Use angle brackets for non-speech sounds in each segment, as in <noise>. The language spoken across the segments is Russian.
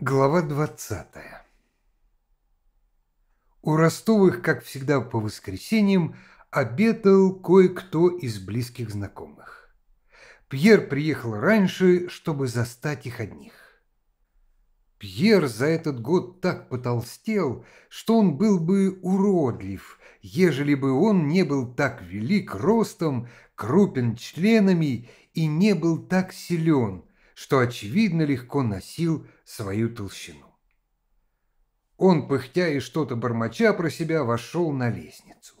Глава 20 У Ростовых, как всегда по воскресеньям, обедал кое-кто из близких знакомых. Пьер приехал раньше, чтобы застать их одних. Пьер за этот год так потолстел, что он был бы уродлив, ежели бы он не был так велик ростом, крупен членами и не был так силен – что, очевидно, легко носил свою толщину. Он, пыхтя и что-то бормоча про себя, вошел на лестницу.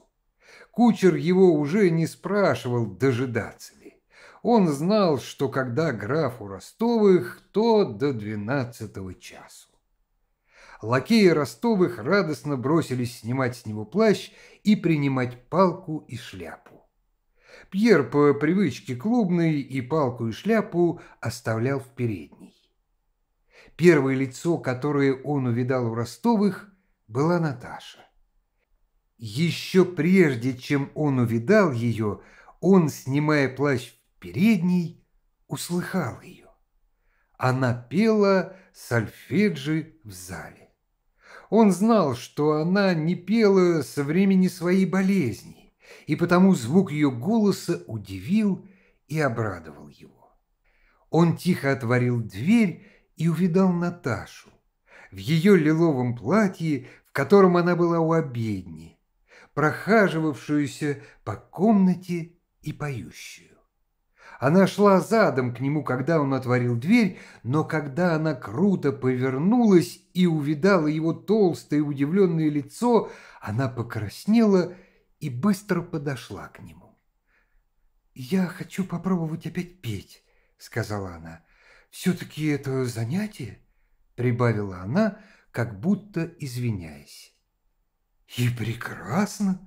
Кучер его уже не спрашивал, дожидаться ли. Он знал, что когда граф у Ростовых, то до двенадцатого часу. Лакеи Ростовых радостно бросились снимать с него плащ и принимать палку и шляпу. Пьер по привычке клубной и палку и шляпу оставлял в передней. Первое лицо, которое он увидал у Ростовых, была Наташа. Еще прежде, чем он увидал ее, он, снимая плащ в передней, услыхал ее. Она пела сольфеджи в зале. Он знал, что она не пела со времени своей болезни и потому звук ее голоса удивил и обрадовал его. Он тихо отворил дверь и увидал Наташу в ее лиловом платье, в котором она была у обедни, прохаживавшуюся по комнате и поющую. Она шла задом к нему, когда он отворил дверь, но когда она круто повернулась и увидала его толстое и удивленное лицо, она покраснела и и быстро подошла к нему. «Я хочу попробовать опять петь», — сказала она. «Все-таки это занятие?» — прибавила она, как будто извиняясь. «И прекрасно!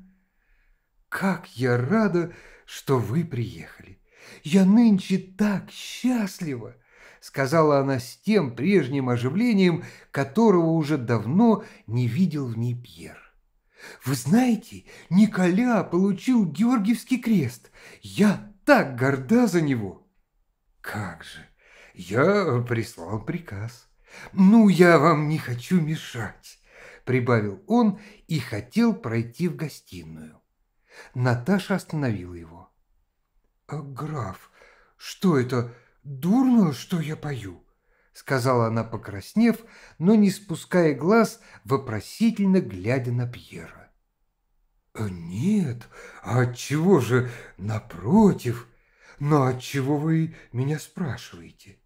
Как я рада, что вы приехали! Я нынче так счастлива!» сказала она с тем прежним оживлением, которого уже давно не видел в ней Пьер. Вы знаете, Николя получил Георгиевский крест. Я так горда за него. Как же, я прислал приказ. Ну, я вам не хочу мешать, прибавил он и хотел пройти в гостиную. Наташа остановила его. А «Граф, что это, дурно, что я пою?» сказала она, покраснев, но не спуская глаз, вопросительно глядя на Пьера. «Э, «Нет, а чего же напротив? Но ну, а отчего вы меня спрашиваете?»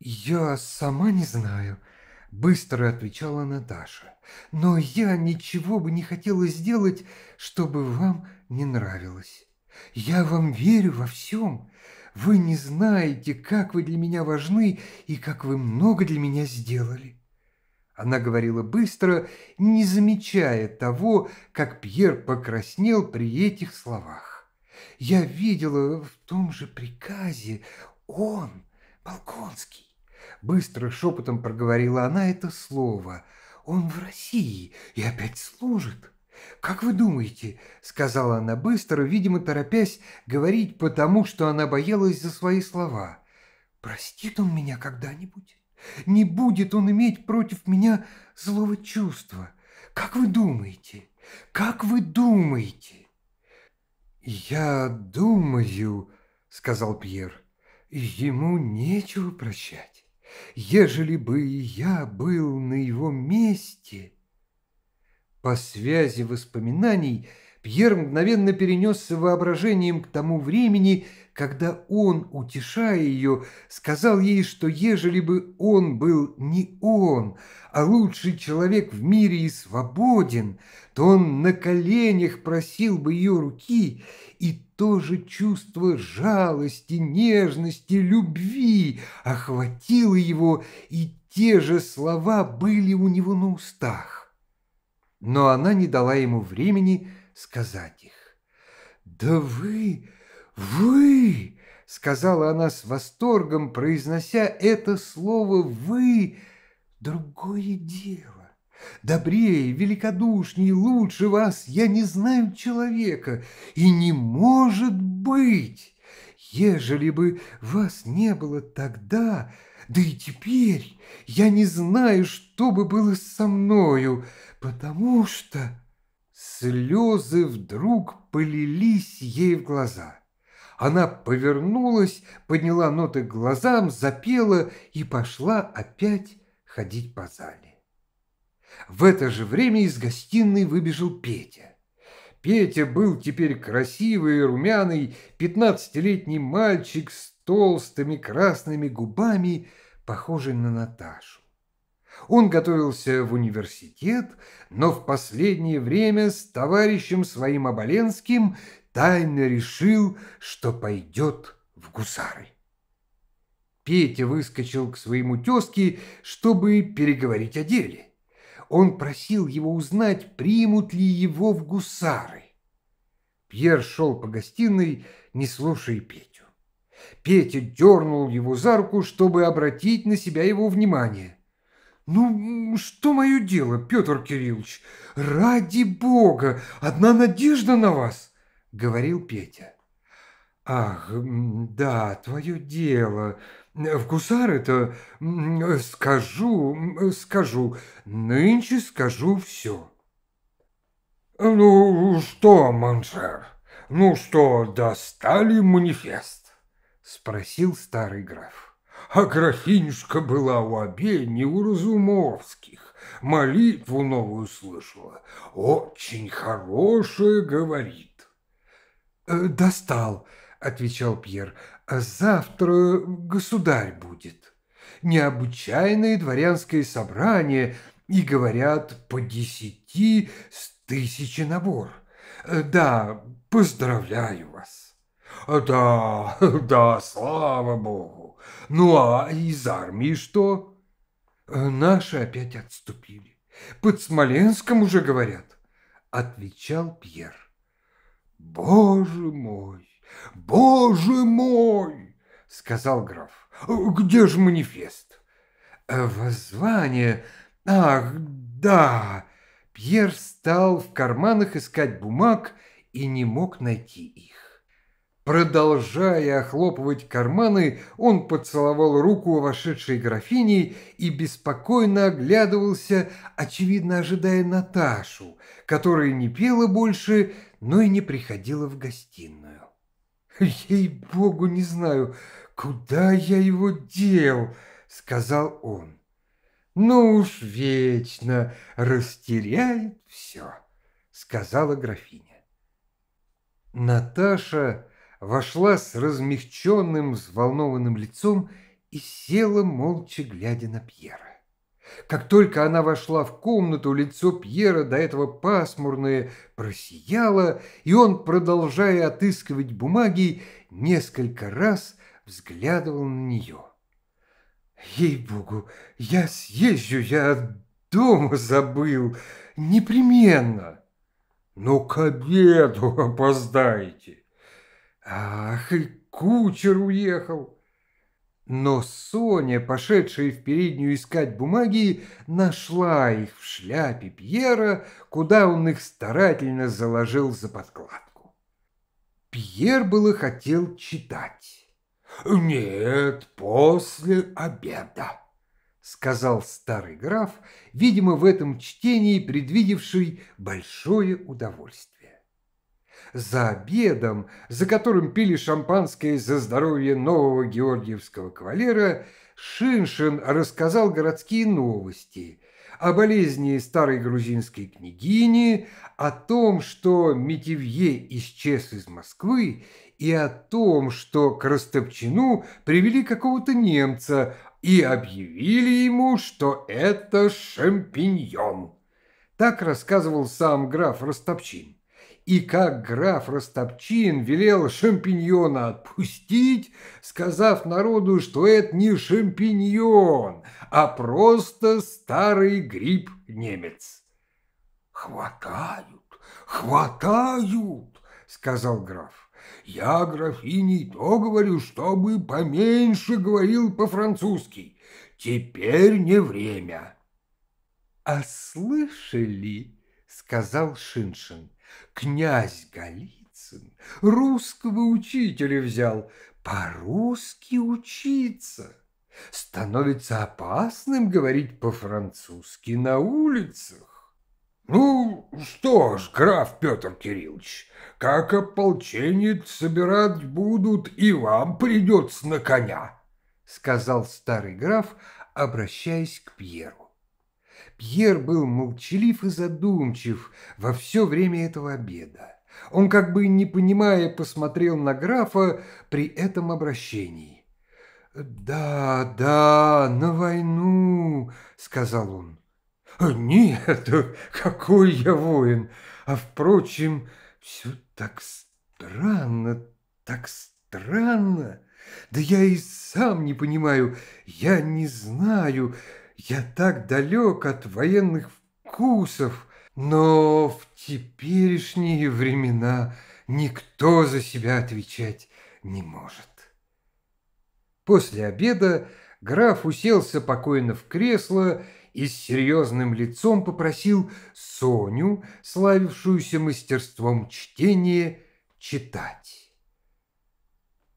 «Я сама не знаю», — быстро отвечала Наташа. «Но я ничего бы не хотела сделать, чтобы вам не нравилось. Я вам верю во всем. Вы не знаете, как вы для меня важны и как вы много для меня сделали». Она говорила быстро, не замечая того, как Пьер покраснел при этих словах. «Я видела в том же приказе он, Балконский». Быстро шепотом проговорила она это слово. «Он в России и опять служит». «Как вы думаете?» — сказала она быстро, видимо, торопясь говорить, потому что она боялась за свои слова. «Простит он меня когда-нибудь? Не будет он иметь против меня злого чувства? Как вы думаете? Как вы думаете?» «Я думаю», — сказал Пьер, — «ему нечего прощать. Ежели бы я был на его месте...» По связи воспоминаний Пьер мгновенно перенесся воображением к тому времени, когда он, утешая ее, сказал ей, что ежели бы он был не он, а лучший человек в мире и свободен, то он на коленях просил бы ее руки, и то же чувство жалости, нежности, любви охватило его, и те же слова были у него на устах но она не дала ему времени сказать их. «Да вы, вы!» — сказала она с восторгом, произнося это слово «вы» — другое дело. Добрее, великодушней, лучше вас я не знаю человека, и не может быть, ежели бы вас не было тогда, да и теперь я не знаю, что бы было со мною, — потому что... Слезы вдруг полились ей в глаза. Она повернулась, подняла ноты к глазам, запела и пошла опять ходить по зале. В это же время из гостиной выбежал Петя. Петя был теперь красивый и румяный, пятнадцатилетний мальчик с толстыми красными губами, похожий на Наташу. Он готовился в университет, но в последнее время с товарищем своим Оболенским тайно решил, что пойдет в гусары. Петя выскочил к своему тезке, чтобы переговорить о деле. Он просил его узнать, примут ли его в гусары. Пьер шел по гостиной, не слушая Петю. Петя дернул его за руку, чтобы обратить на себя его внимание. «Ну, что мое дело, Петр Кириллович? Ради бога! Одна надежда на вас!» — говорил Петя. «Ах, да, твое дело. В гусары-то скажу, скажу, нынче скажу все». «Ну что, Маншер, ну что, достали манифест?» — спросил старый граф а графинюшка была у обедни у Разумовских, молитву новую слышала. Очень хорошая говорит. «Э, «Достал», — отвечал Пьер, А — «завтра государь будет. Необычайное дворянское собрание, и, говорят, по десяти с тысячи набор. Э, да, поздравляю вас». «Да, <laughs> да, слава богу! Ну а из армии что? Э, наши опять отступили. Под Смоленском уже говорят, отвечал Пьер. Боже мой, боже мой, сказал граф. Где же манифест? Э, воззвание. Ах, да. Пьер стал в карманах искать бумаг и не мог найти их. Продолжая охлопывать карманы, он поцеловал руку вошедшей графини и беспокойно оглядывался, очевидно ожидая Наташу, которая не пела больше, но и не приходила в гостиную. «Ей-богу, не знаю, куда я его дел?» — сказал он. «Ну уж вечно растеряет все», — сказала графиня. Наташа вошла с размягченным, взволнованным лицом и села, молча глядя на Пьера. Как только она вошла в комнату, лицо Пьера, до этого пасмурное, просияло, и он, продолжая отыскивать бумаги, несколько раз взглядывал на нее. «Ей-богу, я съезжу, я дома забыл, непременно!» «Но к обеду опоздаете!» Ах, и кучер уехал! Но Соня, пошедшая в переднюю искать бумаги, нашла их в шляпе Пьера, куда он их старательно заложил за подкладку. Пьер было хотел читать. «Нет, после обеда», — сказал старый граф, видимо, в этом чтении предвидевший большое удовольствие. За обедом, за которым пили шампанское за здоровье нового георгиевского кавалера, Шиншин рассказал городские новости о болезни старой грузинской княгини, о том, что Метевье исчез из Москвы, и о том, что к Ростопчину привели какого-то немца и объявили ему, что это шампиньон. Так рассказывал сам граф Ростопчин и как граф Ростопчин велел шампиньона отпустить, сказав народу, что это не шампиньон, а просто старый гриб немец. «Хватают, хватают!» — сказал граф. «Я графиней то говорю, чтобы поменьше говорил по-французски. Теперь не время». «А слышали?» — сказал Шиншин князь Голицын русского учителя взял по-русски учиться. Становится опасным говорить по-французски на улицах. Ну что ж, граф Петр Кириллович, как ополченец собирать будут, и вам придется на коня, сказал старый граф, обращаясь к Пьеру. Пьер был молчалив и задумчив во все время этого обеда. Он, как бы не понимая, посмотрел на графа при этом обращении. «Да, да, на войну», — сказал он. «Э, «Нет, э, какой я воин! А, впрочем, все так странно, так странно! Да я и сам не понимаю, я не знаю...» Я так далек от военных вкусов, но в теперешние времена никто за себя отвечать не может. После обеда граф уселся покойно в кресло и с серьезным лицом попросил Соню, славившуюся мастерством чтения, читать.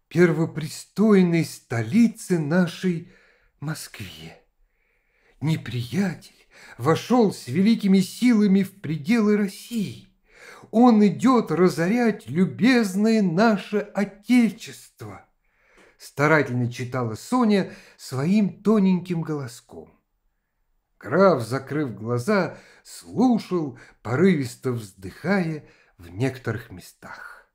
«Первопристойной столице нашей Москве», неприятель вошел с великими силами в пределы России. Он идет разорять любезное наше Отечество. Старательно читала Соня своим тоненьким голоском. Граф, закрыв глаза, слушал, порывисто вздыхая в некоторых местах.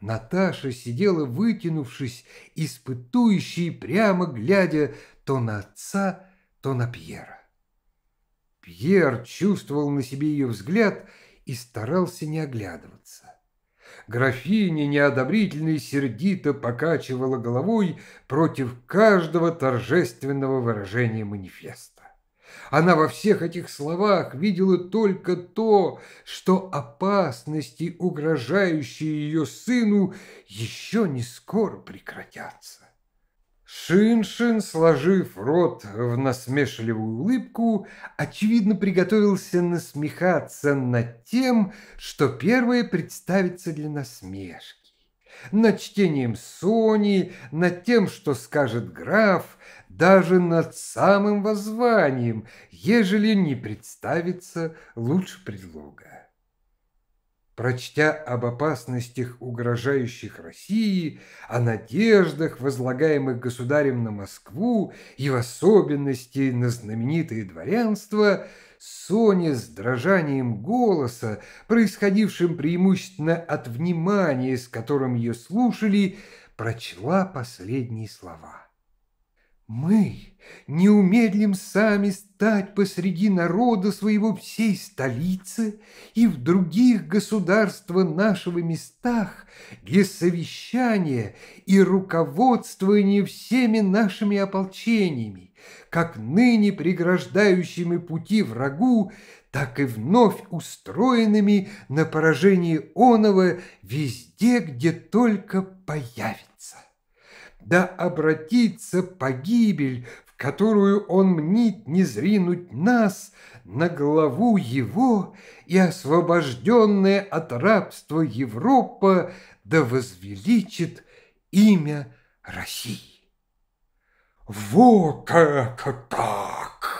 Наташа сидела, вытянувшись, испытующей, прямо глядя то на отца, то на Пьера. Пьер чувствовал на себе ее взгляд и старался не оглядываться. Графиня неодобрительно и сердито покачивала головой против каждого торжественного выражения манифеста. Она во всех этих словах видела только то, что опасности, угрожающие ее сыну, еще не скоро прекратятся. Шиншин, сложив рот в насмешливую улыбку, очевидно приготовился насмехаться над тем, что первое представится для насмешки над чтением Сони, над тем, что скажет граф, даже над самым воззванием, ежели не представится лучше предлога прочтя об опасностях, угрожающих России, о надеждах, возлагаемых государем на Москву и в особенности на знаменитое дворянство, Соня с дрожанием голоса, происходившим преимущественно от внимания, с которым ее слушали, прочла последние слова. Мы не умедлим сами стать посреди народа своего всей столицы и в других государства нашего местах для совещания и руководствования всеми нашими ополчениями, как ныне преграждающими пути врагу, так и вновь устроенными на поражение онова везде, где только появится да обратится погибель, в которую он мнит не зринуть нас, на главу его и освобожденная от рабства Европа да возвеличит имя России. Вот как так!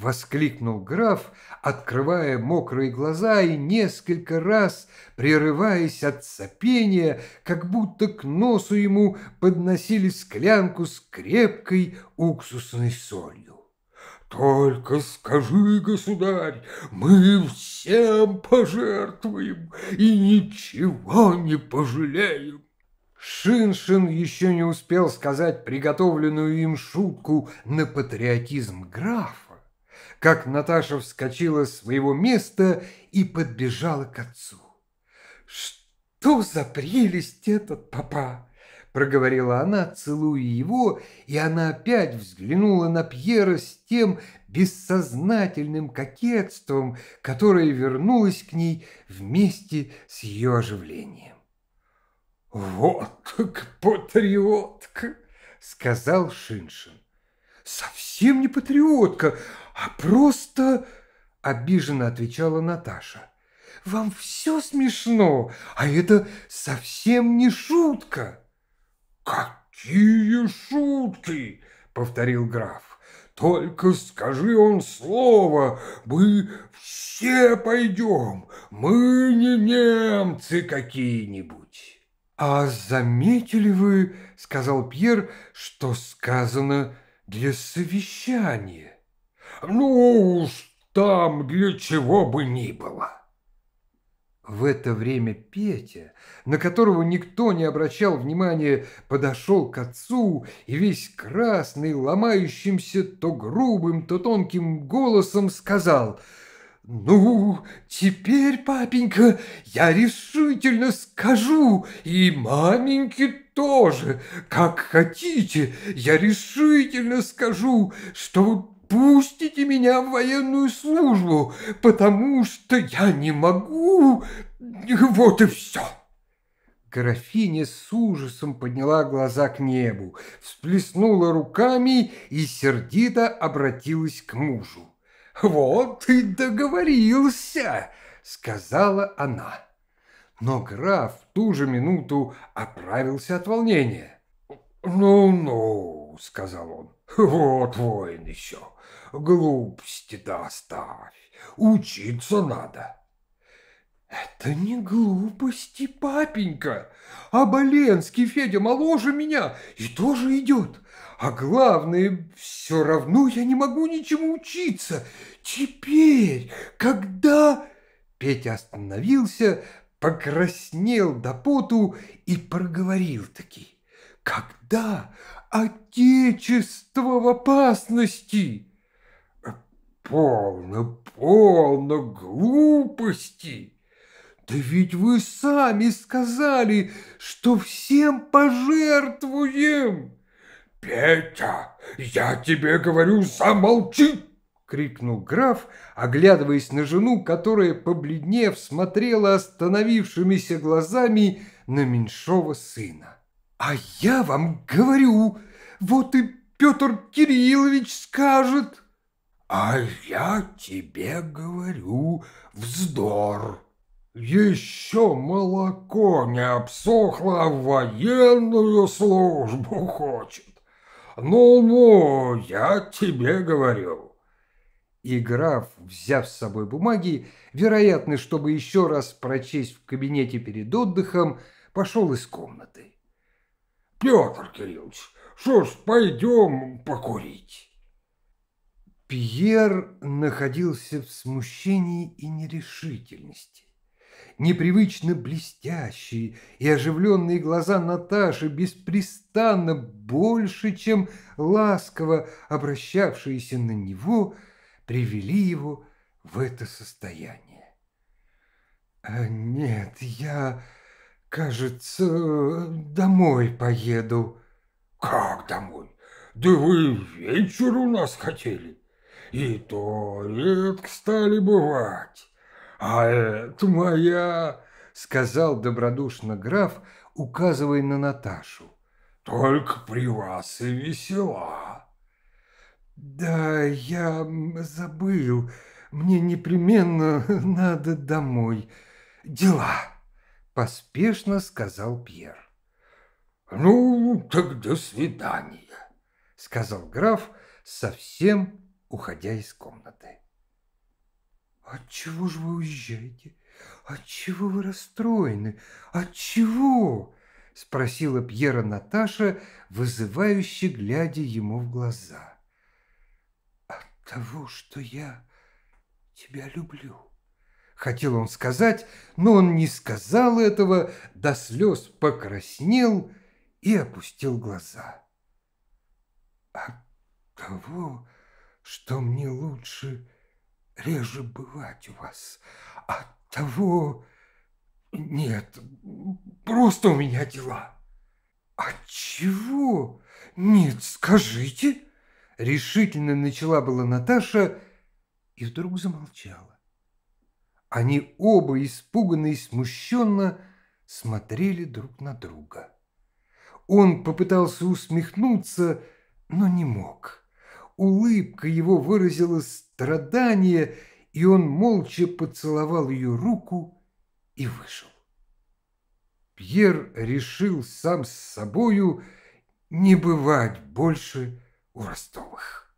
воскликнул граф, открывая мокрые глаза и несколько раз прерываясь от сопения, как будто к носу ему подносили склянку с крепкой уксусной солью. «Только скажи, государь, мы всем пожертвуем и ничего не пожалеем!» Шиншин еще не успел сказать приготовленную им шутку на патриотизм графа, как Наташа вскочила с своего места и подбежала к отцу. «Что за прелесть этот папа!» — проговорила она, целуя его, и она опять взглянула на Пьера с тем бессознательным кокетством, которое вернулось к ней вместе с ее оживлением. «Вот так патриотка!» — сказал Шиншин. «Совсем не патриотка, «А просто...» – обиженно отвечала Наташа. «Вам все смешно, а это совсем не шутка!» «Какие шутки!» – повторил граф. «Только скажи он слово, мы все пойдем, мы не немцы какие-нибудь!» «А заметили вы, — сказал Пьер, — что сказано для совещания?» ну уж там для чего бы ни было. В это время Петя, на которого никто не обращал внимания, подошел к отцу и весь красный, ломающимся то грубым, то тонким голосом сказал «Ну, теперь, папенька, я решительно скажу, и маменьке тоже, как хотите, я решительно скажу, что вы пустите меня в военную службу, потому что я не могу. Вот и все. Графиня с ужасом подняла глаза к небу, всплеснула руками и сердито обратилась к мужу. «Вот и договорился!» — сказала она. Но граф в ту же минуту оправился от волнения. «Ну-ну», — сказал он, — «вот воин еще глупости доставь. учиться надо. Это не глупости, папенька. А Боленский Федя моложе меня и тоже идет. А главное, все равно я не могу ничему учиться. Теперь, когда... Петя остановился, покраснел до поту и проговорил таки. Когда отечество в опасности... «Полно, полно полно глупости! «Да ведь вы сами сказали, что всем пожертвуем!» «Петя, я тебе говорю, замолчи!» — крикнул граф, оглядываясь на жену, которая, побледнев, смотрела остановившимися глазами на меньшого сына. «А я вам говорю, вот и Петр Кириллович скажет!» А я тебе говорю вздор. Еще молоко не обсохло, а в военную службу хочет. Ну-ну, я тебе говорю. И граф, взяв с собой бумаги, вероятно, чтобы еще раз прочесть в кабинете перед отдыхом, пошел из комнаты. Петр Кириллович, что ж, пойдем покурить. Пьер находился в смущении и нерешительности. Непривычно блестящие и оживленные глаза Наташи беспрестанно больше, чем ласково обращавшиеся на него, привели его в это состояние. «А нет, я, кажется, домой поеду». «Как домой? Да вы вечер у нас хотели» и то редко стали бывать. А это моя, сказал добродушно граф, указывая на Наташу. Только при вас и весела. Да, я забыл. Мне непременно <laughs> надо домой. Дела, поспешно сказал Пьер. Ну, так до свидания, сказал граф, совсем уходя из комнаты. От чего же вы уезжаете? От чего вы расстроены? От чего? – спросила Пьера Наташа, вызывающе глядя ему в глаза. «От того, что я тебя люблю», — хотел он сказать, но он не сказал этого, до слез покраснел и опустил глаза. «От того, что мне лучше реже бывать у вас. От а того... Нет, просто у меня дела. От а чего? Нет, скажите. Решительно начала была Наташа и вдруг замолчала. Они оба, испуганно и смущенно, смотрели друг на друга. Он попытался усмехнуться, но не мог. — Улыбка его выразила страдание, и он молча поцеловал ее руку и вышел. Пьер решил сам с собою не бывать больше у Ростовых.